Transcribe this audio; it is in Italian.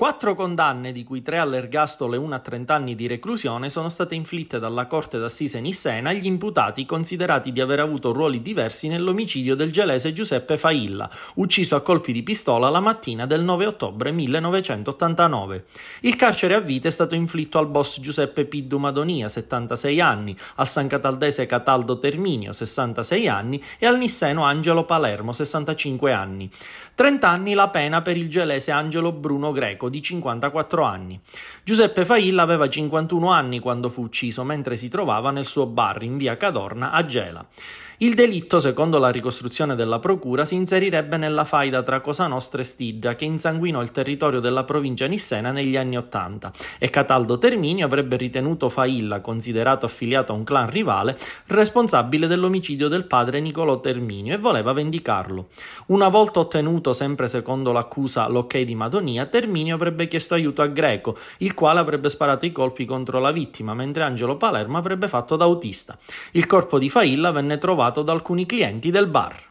Quattro condanne, di cui tre all'ergastolo e una a 30 anni di reclusione, sono state inflitte dalla Corte d'Assise Nissena agli imputati considerati di aver avuto ruoli diversi nell'omicidio del gelese Giuseppe Failla, ucciso a colpi di pistola la mattina del 9 ottobre 1989. Il carcere a vita è stato inflitto al boss Giuseppe Piddu Madonia, 76 anni, al San Cataldese Cataldo Terminio, 66 anni, e al nisseno Angelo Palermo, 65 anni. 30 anni la pena per il gelese Angelo Bruno Greco, di 54 anni. Giuseppe Failla aveva 51 anni quando fu ucciso mentre si trovava nel suo bar in via Cadorna a Gela. Il delitto, secondo la ricostruzione della procura, si inserirebbe nella faida tra Cosa Nostra e Stiggia che insanguinò il territorio della provincia nissena negli anni Ottanta e Cataldo Termini avrebbe ritenuto Failla, considerato affiliato a un clan rivale, responsabile dell'omicidio del padre Nicolò Terminio e voleva vendicarlo. Una volta ottenuto, sempre secondo l'accusa, l'ok di Madonia, Terminio avrebbe chiesto aiuto a Greco, il quale avrebbe sparato i colpi contro la vittima, mentre Angelo Palermo avrebbe fatto da autista. Il corpo di Failla venne trovato da alcuni clienti del bar.